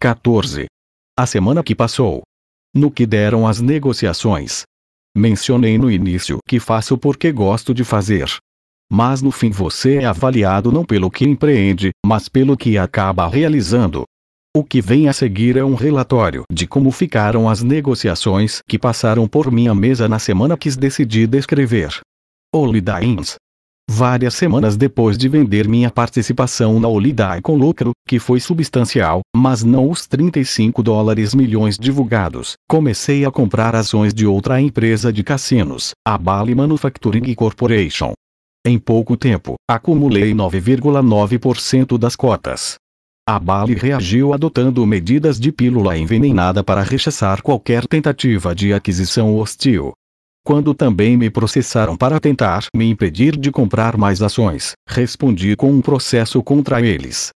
14. A semana que passou. No que deram as negociações. Mencionei no início que faço porque gosto de fazer. Mas no fim você é avaliado não pelo que empreende, mas pelo que acaba realizando. O que vem a seguir é um relatório de como ficaram as negociações que passaram por minha mesa na semana que decidi descrever. Holidains, várias semanas depois de vender minha participação na Olidai com lucro, que foi substancial, mas não os 35 dólares milhões divulgados, comecei a comprar ações de outra empresa de cassinos, a Bali Manufacturing Corporation. Em pouco tempo, acumulei 9,9% das cotas. A Bali reagiu adotando medidas de pílula envenenada para rechaçar qualquer tentativa de aquisição hostil, quando também me processaram para tentar me impedir de comprar mais ações, respondi com um processo contra eles.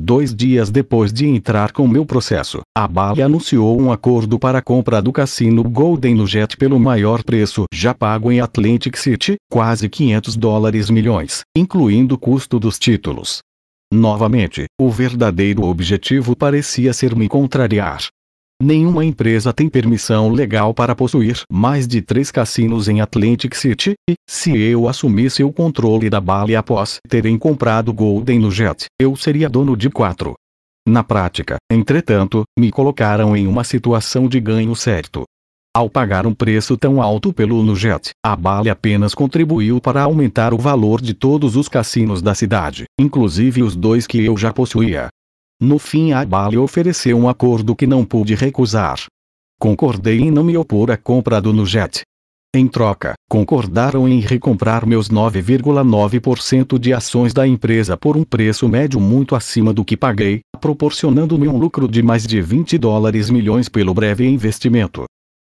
Dois dias depois de entrar com meu processo, a Bally anunciou um acordo para a compra do cassino Golden Nugget pelo maior preço já pago em Atlantic City, quase 500 dólares milhões, incluindo o custo dos títulos. Novamente, o verdadeiro objetivo parecia ser me contrariar, Nenhuma empresa tem permissão legal para possuir mais de três cassinos em Atlantic City, e, se eu assumisse o controle da Bale após terem comprado Golden Nugget, eu seria dono de quatro. Na prática, entretanto, me colocaram em uma situação de ganho certo. Ao pagar um preço tão alto pelo Nuget, a Bale apenas contribuiu para aumentar o valor de todos os cassinos da cidade, inclusive os dois que eu já possuía. No fim a lhe ofereceu um acordo que não pude recusar. Concordei em não me opor à compra do Nujet. Em troca, concordaram em recomprar meus 9,9% de ações da empresa por um preço médio muito acima do que paguei, proporcionando-me um lucro de mais de 20 dólares milhões pelo breve investimento.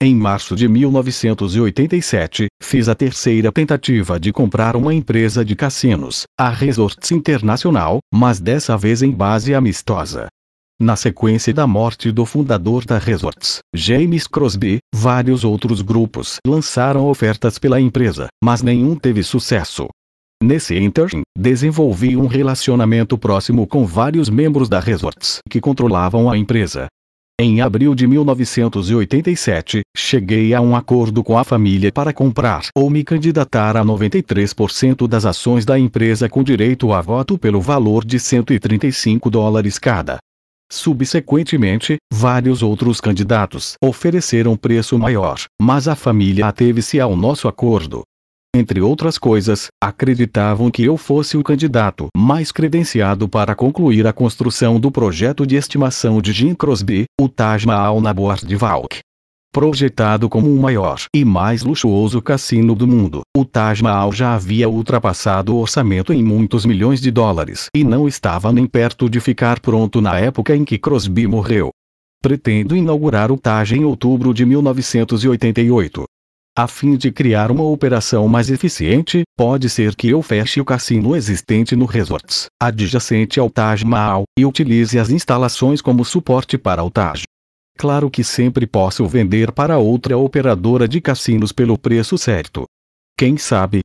Em março de 1987, fiz a terceira tentativa de comprar uma empresa de cassinos, a Resorts International, mas dessa vez em base amistosa. Na sequência da morte do fundador da Resorts, James Crosby, vários outros grupos lançaram ofertas pela empresa, mas nenhum teve sucesso. Nesse interim, desenvolvi um relacionamento próximo com vários membros da Resorts que controlavam a empresa, em abril de 1987, cheguei a um acordo com a família para comprar ou me candidatar a 93% das ações da empresa com direito a voto pelo valor de 135 dólares cada. Subsequentemente, vários outros candidatos ofereceram preço maior, mas a família ateve-se ao nosso acordo entre outras coisas, acreditavam que eu fosse o candidato mais credenciado para concluir a construção do projeto de estimação de Jim Crosby, o Taj Mahal na Boardwalk. Projetado como o maior e mais luxuoso cassino do mundo, o Taj Mahal já havia ultrapassado o orçamento em muitos milhões de dólares e não estava nem perto de ficar pronto na época em que Crosby morreu. Pretendo inaugurar o Taj em outubro de 1988, a fim de criar uma operação mais eficiente, pode ser que eu feche o cassino existente no Resorts, adjacente ao Taj Mahal, e utilize as instalações como suporte para o Taj. Claro que sempre posso vender para outra operadora de cassinos pelo preço certo. Quem sabe?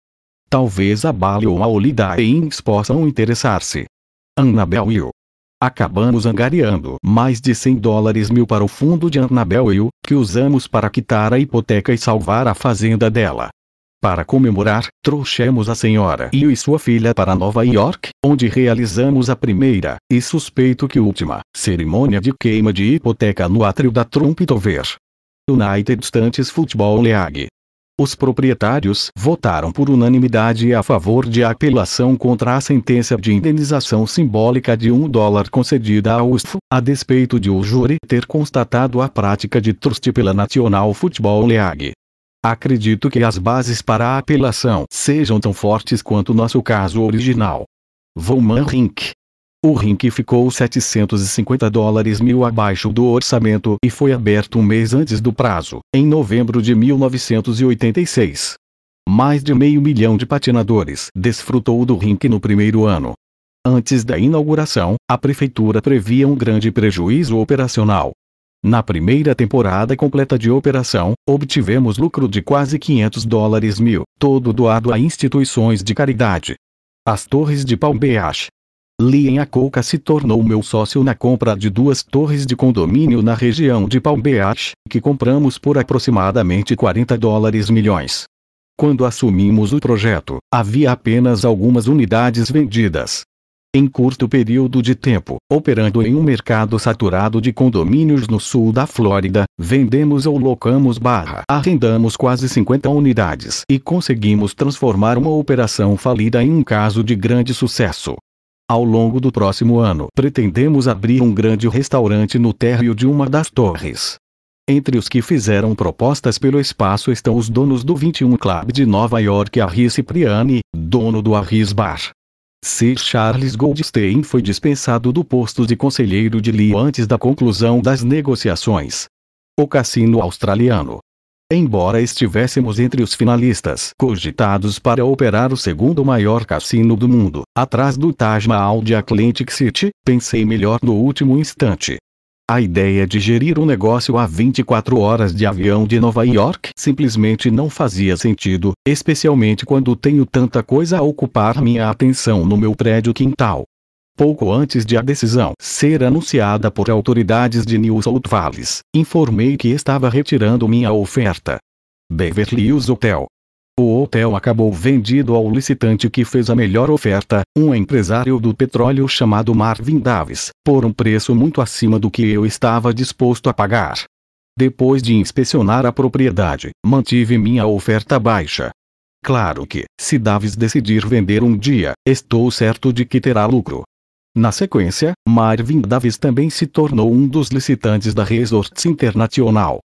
Talvez a Bali ou a Holiday Inns possam interessar-se. Annabelle Will Acabamos angariando mais de 100 dólares mil para o fundo de Annabel o que usamos para quitar a hipoteca e salvar a fazenda dela. Para comemorar, trouxemos a senhora Yu e sua filha para Nova York, onde realizamos a primeira, e suspeito que última, cerimônia de queima de hipoteca no átrio da Trump Tower. United States Football League. Os proprietários votaram por unanimidade a favor de apelação contra a sentença de indenização simbólica de um dólar concedida ao USF, a despeito de o júri ter constatado a prática de truste pela Nacional Futebol League. Acredito que as bases para a apelação sejam tão fortes quanto nosso caso original. Von Rink. O rink ficou 750 dólares mil abaixo do orçamento e foi aberto um mês antes do prazo, em novembro de 1986. Mais de meio milhão de patinadores desfrutou do rink no primeiro ano. Antes da inauguração, a prefeitura previa um grande prejuízo operacional. Na primeira temporada completa de operação, obtivemos lucro de quase 500 dólares mil, todo doado a instituições de caridade. As torres de Palm Beach, Lien Acouca se tornou meu sócio na compra de duas torres de condomínio na região de Palm Beach, que compramos por aproximadamente 40 dólares milhões. Quando assumimos o projeto, havia apenas algumas unidades vendidas. Em curto período de tempo, operando em um mercado saturado de condomínios no sul da Flórida, vendemos ou locamos barra arrendamos quase 50 unidades e conseguimos transformar uma operação falida em um caso de grande sucesso. Ao longo do próximo ano, pretendemos abrir um grande restaurante no térreo de uma das torres. Entre os que fizeram propostas pelo espaço estão os donos do 21 Club de Nova York Harris Cipriani, dono do Arris Bar. Sir Charles Goldstein foi dispensado do posto de conselheiro de Lee antes da conclusão das negociações. O cassino australiano, Embora estivéssemos entre os finalistas cogitados para operar o segundo maior cassino do mundo, atrás do Taj Mahal de Atlantic City, pensei melhor no último instante. A ideia de gerir um negócio a 24 horas de avião de Nova York simplesmente não fazia sentido, especialmente quando tenho tanta coisa a ocupar minha atenção no meu prédio quintal. Pouco antes de a decisão ser anunciada por autoridades de New South Wales, informei que estava retirando minha oferta. Beverly Hills Hotel. O hotel acabou vendido ao licitante que fez a melhor oferta, um empresário do petróleo chamado Marvin Davis, por um preço muito acima do que eu estava disposto a pagar. Depois de inspecionar a propriedade, mantive minha oferta baixa. Claro que, se Davis decidir vender um dia, estou certo de que terá lucro, na sequência, Marvin Davis também se tornou um dos licitantes da Resorts International.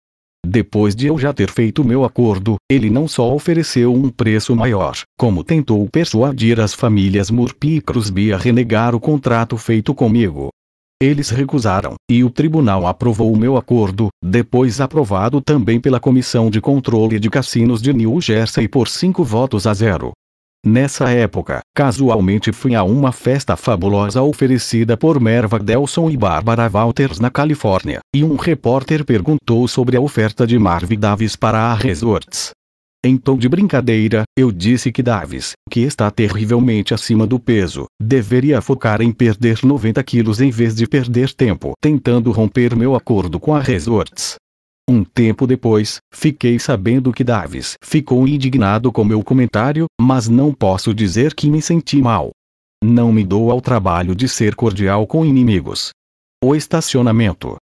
Depois de eu já ter feito meu acordo, ele não só ofereceu um preço maior, como tentou persuadir as famílias Murphy e Crosby a renegar o contrato feito comigo. Eles recusaram, e o tribunal aprovou o meu acordo, depois aprovado também pela Comissão de Controle de Cassinos de New Jersey por 5 votos a zero. Nessa época, casualmente fui a uma festa fabulosa oferecida por Merva Delson e Barbara Walters na Califórnia, e um repórter perguntou sobre a oferta de Marv Davis para a Resorts. Em tom de brincadeira, eu disse que Davis, que está terrivelmente acima do peso, deveria focar em perder 90 quilos em vez de perder tempo tentando romper meu acordo com a Resorts. Um tempo depois, fiquei sabendo que Davis ficou indignado com meu comentário, mas não posso dizer que me senti mal. Não me dou ao trabalho de ser cordial com inimigos. O estacionamento.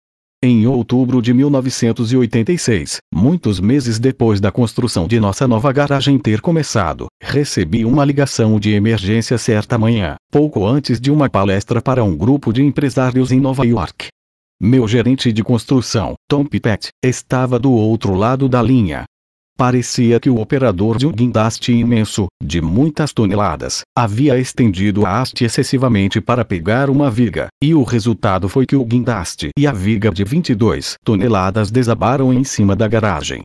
Em outubro de 1986, muitos meses depois da construção de nossa nova garagem ter começado, recebi uma ligação de emergência certa manhã, pouco antes de uma palestra para um grupo de empresários em Nova York. Meu gerente de construção, Tom Pipet, estava do outro lado da linha. Parecia que o operador de um guindaste imenso, de muitas toneladas, havia estendido a haste excessivamente para pegar uma viga, e o resultado foi que o guindaste e a viga de 22 toneladas desabaram em cima da garagem.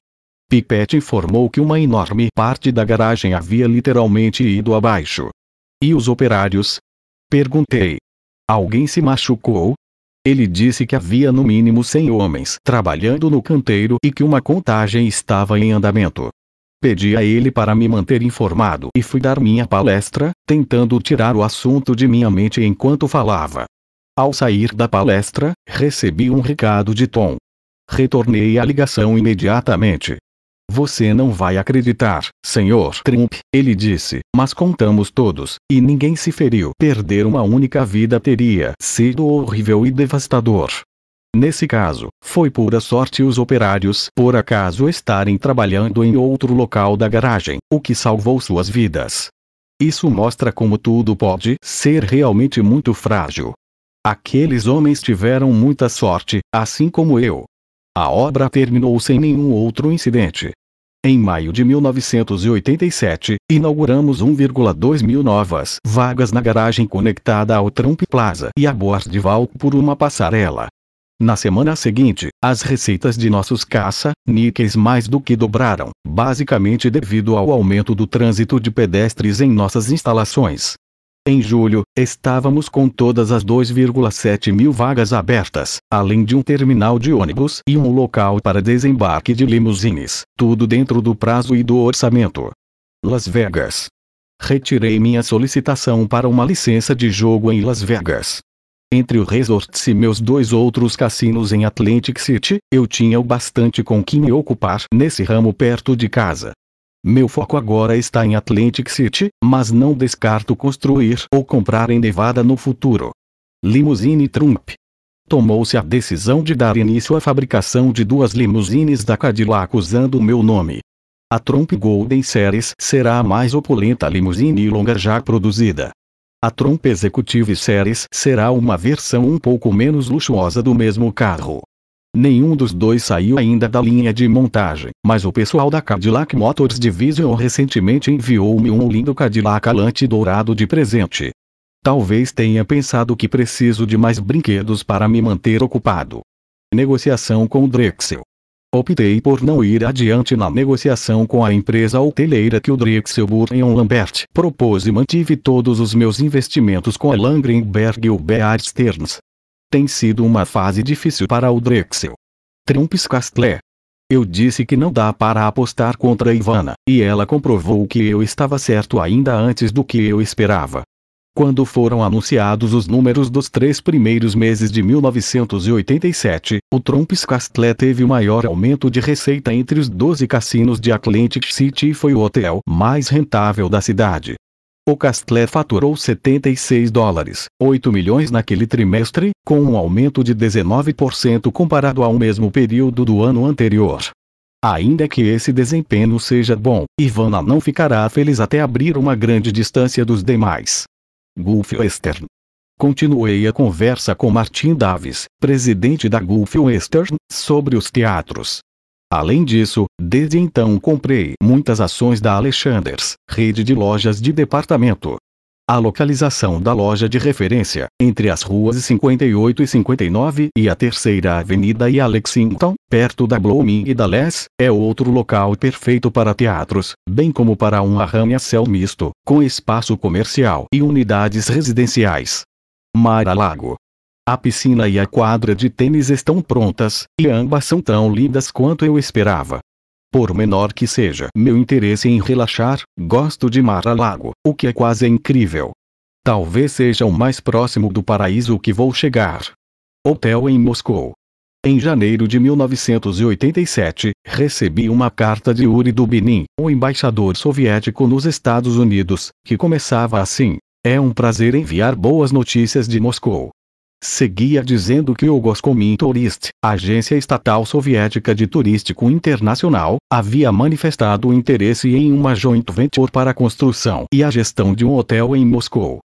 Pipet informou que uma enorme parte da garagem havia literalmente ido abaixo. E os operários? Perguntei. Alguém se machucou? Ele disse que havia no mínimo 100 homens trabalhando no canteiro e que uma contagem estava em andamento. Pedi a ele para me manter informado e fui dar minha palestra, tentando tirar o assunto de minha mente enquanto falava. Ao sair da palestra, recebi um recado de Tom. Retornei à ligação imediatamente. Você não vai acreditar, senhor Trump, ele disse, mas contamos todos, e ninguém se feriu. Perder uma única vida teria sido horrível e devastador. Nesse caso, foi pura sorte os operários por acaso estarem trabalhando em outro local da garagem, o que salvou suas vidas. Isso mostra como tudo pode ser realmente muito frágil. Aqueles homens tiveram muita sorte, assim como eu, a obra terminou sem nenhum outro incidente. Em maio de 1987, inauguramos 1,2 mil novas vagas na garagem conectada ao Trump Plaza e a Bordival por uma passarela. Na semana seguinte, as receitas de nossos caça-níqueis mais do que dobraram, basicamente devido ao aumento do trânsito de pedestres em nossas instalações. Em julho, estávamos com todas as 2,7 mil vagas abertas, além de um terminal de ônibus e um local para desembarque de limusines, tudo dentro do prazo e do orçamento. Las Vegas. Retirei minha solicitação para uma licença de jogo em Las Vegas. Entre o resort e meus dois outros cassinos em Atlantic City, eu tinha o bastante com que me ocupar nesse ramo perto de casa. Meu foco agora está em Atlantic City, mas não descarto construir ou comprar em Nevada no futuro. Limousine Trump. Tomou-se a decisão de dar início à fabricação de duas limusines da Cadillac usando o meu nome. A Trump Golden Series será a mais opulenta limusine longa já produzida. A Trump Executive Series será uma versão um pouco menos luxuosa do mesmo carro, Nenhum dos dois saiu ainda da linha de montagem, mas o pessoal da Cadillac Motors Division recentemente enviou-me um lindo Cadillac Alante dourado de presente. Talvez tenha pensado que preciso de mais brinquedos para me manter ocupado. Negociação com Drexel. Optei por não ir adiante na negociação com a empresa hoteleira que o Drexel Burton Lambert propôs e mantive todos os meus investimentos com a Langrenberg e o Bear Stearns, tem sido uma fase difícil para o Drexel. Trumps Castle. Eu disse que não dá para apostar contra Ivana, e ela comprovou que eu estava certo ainda antes do que eu esperava. Quando foram anunciados os números dos três primeiros meses de 1987, o Trump's Castle teve o maior aumento de receita entre os 12 cassinos de Atlantic City e foi o hotel mais rentável da cidade. O Castlé faturou 76 dólares, 8 milhões naquele trimestre, com um aumento de 19% comparado ao mesmo período do ano anterior. Ainda que esse desempenho seja bom, Ivana não ficará feliz até abrir uma grande distância dos demais. Gulf Western. Continuei a conversa com Martin Davis, presidente da Gulf Western, sobre os teatros, Além disso, desde então comprei muitas ações da Alexanders, rede de lojas de departamento. A localização da loja de referência, entre as ruas 58 e 59 e a Terceira Avenida e Lexington, perto da Blooming e da Les, é outro local perfeito para teatros, bem como para um arranha-céu misto, com espaço comercial e unidades residenciais. Mar a Lago, a piscina e a quadra de tênis estão prontas, e ambas são tão lindas quanto eu esperava. Por menor que seja meu interesse em relaxar, gosto de mar a lago, o que é quase incrível. Talvez seja o mais próximo do paraíso que vou chegar. Hotel em Moscou. Em janeiro de 1987, recebi uma carta de Yuri Dubinin, o embaixador soviético nos Estados Unidos, que começava assim: É um prazer enviar boas notícias de Moscou. Seguia dizendo que o Goscomin Tourist, agência estatal soviética de turístico internacional, havia manifestado interesse em uma joint venture para a construção e a gestão de um hotel em Moscou.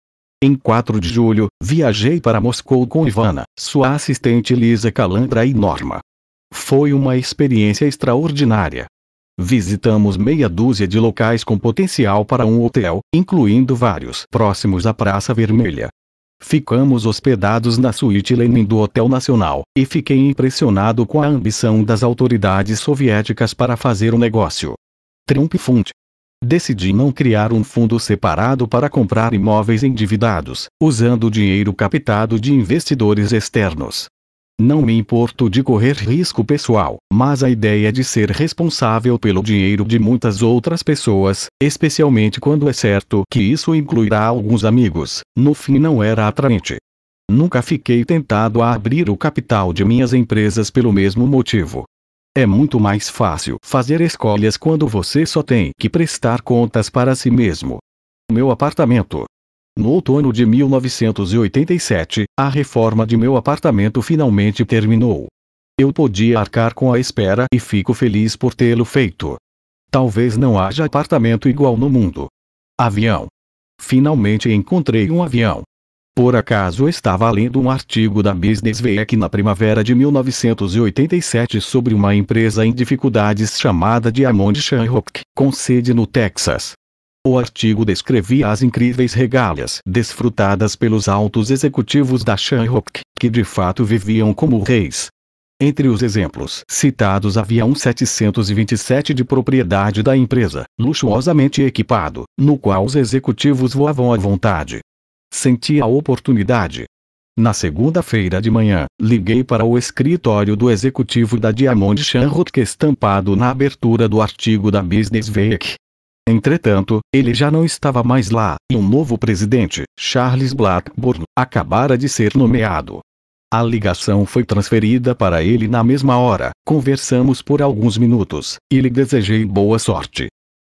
Em 4 de julho, viajei para Moscou com Ivana, sua assistente Lisa Calandra e Norma. Foi uma experiência extraordinária. Visitamos meia dúzia de locais com potencial para um hotel, incluindo vários próximos à Praça Vermelha, Ficamos hospedados na suíte Lenin do Hotel Nacional, e fiquei impressionado com a ambição das autoridades soviéticas para fazer o negócio. Trump Fund Decidi não criar um fundo separado para comprar imóveis endividados, usando dinheiro captado de investidores externos. Não me importo de correr risco pessoal, mas a ideia de ser responsável pelo dinheiro de muitas outras pessoas, especialmente quando é certo que isso incluirá alguns amigos, no fim não era atraente. Nunca fiquei tentado a abrir o capital de minhas empresas pelo mesmo motivo. É muito mais fácil fazer escolhas quando você só tem que prestar contas para si mesmo. Meu apartamento, no outono de 1987, a reforma de meu apartamento finalmente terminou. Eu podia arcar com a espera e fico feliz por tê-lo feito. Talvez não haja apartamento igual no mundo. Avião. Finalmente encontrei um avião. Por acaso estava lendo um artigo da Business Week na primavera de 1987 sobre uma empresa em dificuldades chamada Diamond Shamrock, com sede no Texas. O artigo descrevia as incríveis regalias desfrutadas pelos altos executivos da Shyrock, que de fato viviam como reis. Entre os exemplos citados havia um 727 de propriedade da empresa, luxuosamente equipado, no qual os executivos voavam à vontade. Senti a oportunidade. Na segunda-feira de manhã, liguei para o escritório do executivo da Diamond Shanrock estampado na abertura do artigo da Business Week, Entretanto, ele já não estava mais lá, e um novo presidente, Charles Blackburn, acabara de ser nomeado. A ligação foi transferida para ele na mesma hora. Conversamos por alguns minutos, e lhe desejei boa sorte.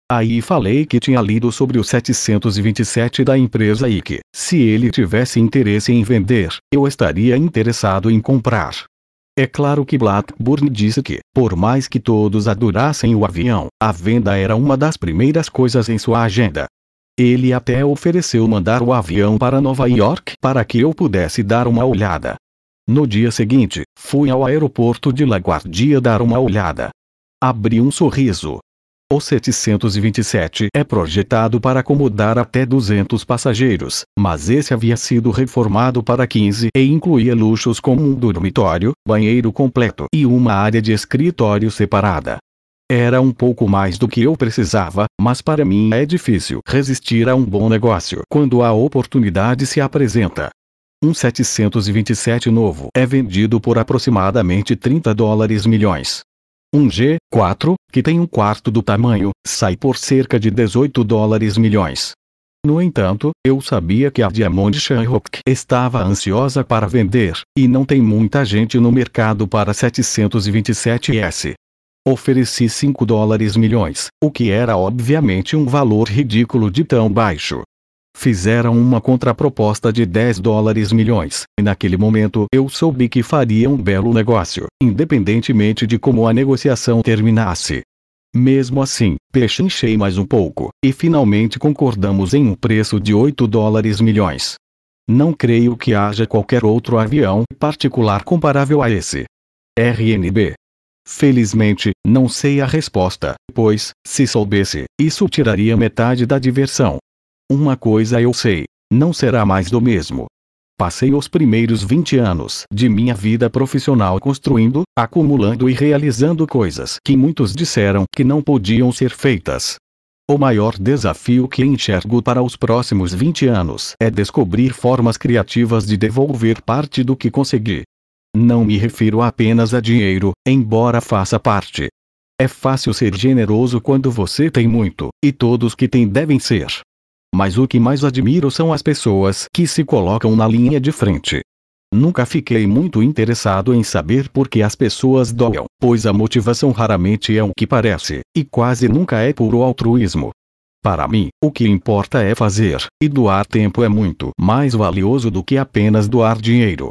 Aí falei que tinha lido sobre o 727 da empresa e que, se ele tivesse interesse em vender, eu estaria interessado em comprar. É claro que Blackburn disse que, por mais que todos adorassem o avião, a venda era uma das primeiras coisas em sua agenda. Ele até ofereceu mandar o avião para Nova York para que eu pudesse dar uma olhada. No dia seguinte, fui ao aeroporto de LaGuardia dar uma olhada. Abri um sorriso, o 727 é projetado para acomodar até 200 passageiros, mas esse havia sido reformado para 15 e incluía luxos como um dormitório, banheiro completo e uma área de escritório separada. Era um pouco mais do que eu precisava, mas para mim é difícil resistir a um bom negócio quando a oportunidade se apresenta. Um 727 novo é vendido por aproximadamente 30 dólares milhões, um G4, que tem um quarto do tamanho, sai por cerca de 18 dólares milhões. No entanto, eu sabia que a Diamond Shyrock estava ansiosa para vender, e não tem muita gente no mercado para 727S. Ofereci 5 dólares milhões, o que era obviamente um valor ridículo de tão baixo fizeram uma contraproposta de 10 dólares milhões, e naquele momento eu soube que faria um belo negócio, independentemente de como a negociação terminasse. Mesmo assim, pechinchei mais um pouco, e finalmente concordamos em um preço de 8 dólares milhões. Não creio que haja qualquer outro avião particular comparável a esse. RNB. Felizmente, não sei a resposta, pois, se soubesse, isso tiraria metade da diversão. Uma coisa eu sei: não será mais do mesmo. Passei os primeiros 20 anos de minha vida profissional construindo, acumulando e realizando coisas que muitos disseram que não podiam ser feitas. O maior desafio que enxergo para os próximos 20 anos é descobrir formas criativas de devolver parte do que consegui. Não me refiro apenas a dinheiro, embora faça parte. É fácil ser generoso quando você tem muito, e todos que têm devem ser mas o que mais admiro são as pessoas que se colocam na linha de frente. Nunca fiquei muito interessado em saber por que as pessoas doam, pois a motivação raramente é o que parece, e quase nunca é puro altruísmo. Para mim, o que importa é fazer, e doar tempo é muito mais valioso do que apenas doar dinheiro.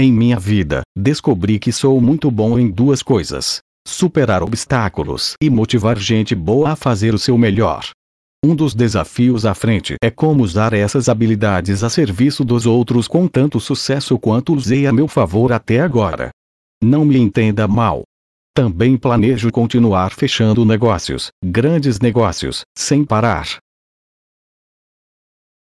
Em minha vida, descobri que sou muito bom em duas coisas: superar obstáculos e motivar gente boa a fazer o seu melhor. Um dos desafios à frente é como usar essas habilidades a serviço dos outros com tanto sucesso quanto usei a meu favor até agora. Não me entenda mal. Também planejo continuar fechando negócios, grandes negócios, sem parar,